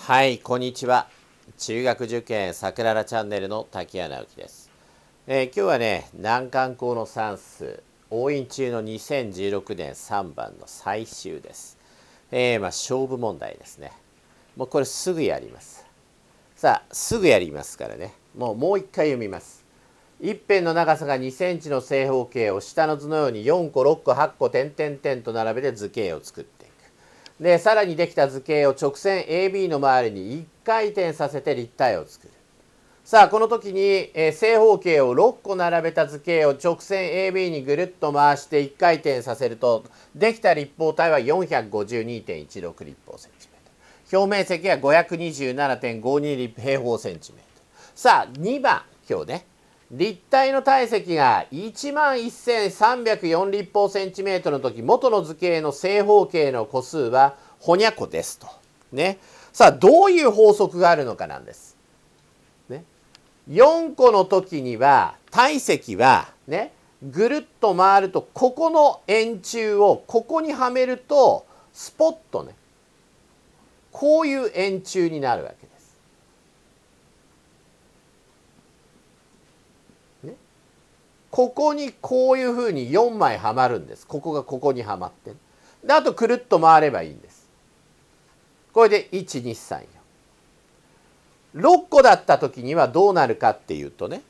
はいこんにちは中学受験桜くチャンネルの滝谷直樹です、えー、今日はね難関校の算数応印中の2016年3番の最終です、えー、まあ、勝負問題ですねもうこれすぐやりますさあすぐやりますからねもうもう一回読みます一辺の長さが2センチの正方形を下の図のように4個6個8個点々点と並べて図形を作ってでさらにできた図形を直線 AB の周りに1回転させて立体を作るさあこの時に、え正方形を6個並べた図形を直線 AB にぐるっと回して1回転させるとできた立方体は452.16立方センチメートル表面積は527.52平方センチメートルさあ2番今日ね立体の体積が1万1304立方センチメートルの時元の図形の正方形の個数はほにゃこですと。ね。さあどういう法則があるのかなんです。ね、4個の時には体積はねぐるっと回るとここの円柱をここにはめるとスポッとねこういう円柱になるわけここにこういうふうに4枚はまるんですここがここにはまってであとくるっと回ればいいんですこれで1234 6個だった時にはどうなるかっていうとね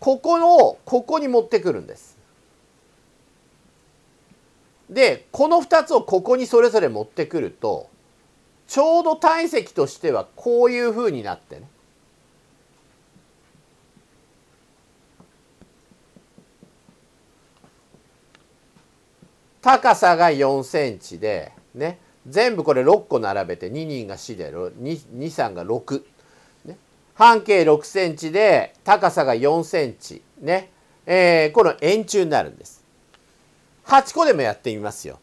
ここをここに持ってくるんですでこの2つをここにそれぞれ持ってくるとちょうど体積としてはこういうふうになってね高さが4センチで、ね、全部これ6個並べて2人が4で 2, 3が6。ね、半径6センチで高さが4センチ。ね。えー、この円柱になるんです。8個でもやってみますよ。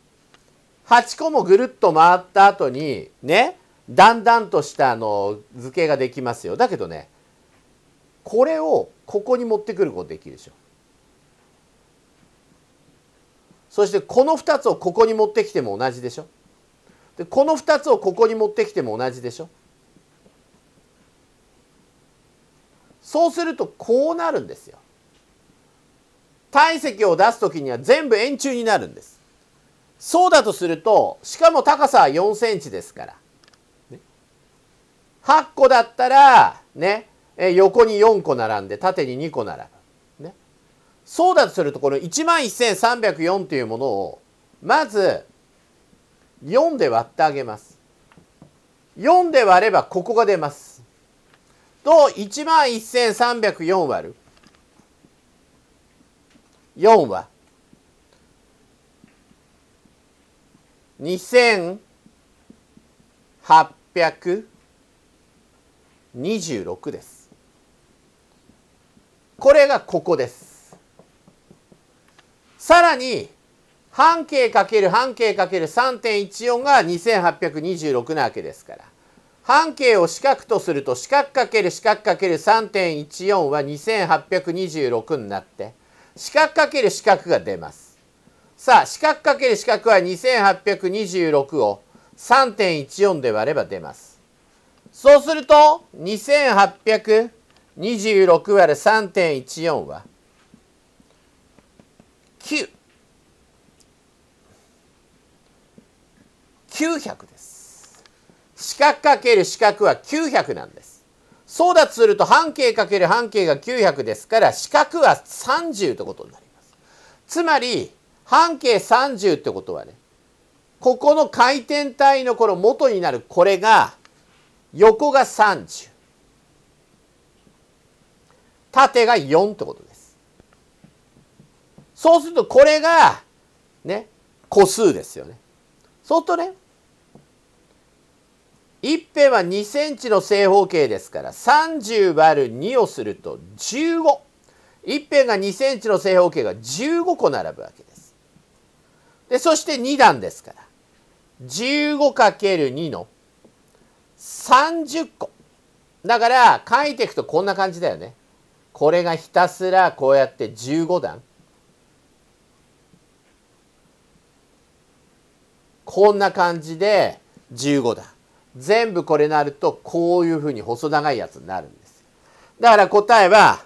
8個もぐるっと回った後に、ね、だんだんとしたあの図形ができますよ。だけどね、これをここに持ってくることできるでしょ。そしてこの2つをここに持ってきても同じでしょでこの2つをここに持ってきても同じでしょそうするとこうなるんですよ。体積を出す時には全部円柱になるんです。そうだとするとしかも高さは4センチですから、ね、8個だったらね横に4個並んで縦に2個並ぶ。そうだとするとこの11,304というものをまず4で割ってあげます。4で割ればここが出ます。と11,304割る4は2826です。これがここです。さらに半径かける半径かける3.14が2826なわけですから半径を四角とすると四角かける四角かける3.14は2826になって四角かける四角が出ます。さあ四角かける四角は2826を3.14で割れば出ます。そうすると2826割る3.14は9 0 0です四角かける四角は900なんですそうだとすると半径かける半径が900ですから四角は30ということになりますつまり半径30ってことはねここの回転体のこの元になるこれが横が30縦が4ってことですそうするとこれがね個数ですよね。そうするとね一辺は2センチの正方形ですから30割る2をすると15。一辺が2センチの正方形が15個並ぶわけです。でそして2段ですから 15×2 の30個。だから書いていくとこんな感じだよね。これがひたすらこうやって15段。こんな感じで15段。全部これなるとこういうふうに細長いやつになるんです。だから答えは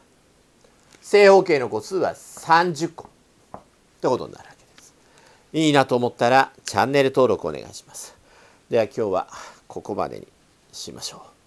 正方形の個数は30個ってことになるわけです。いいなと思ったらチャンネル登録お願いします。では今日はここまでにしましょう。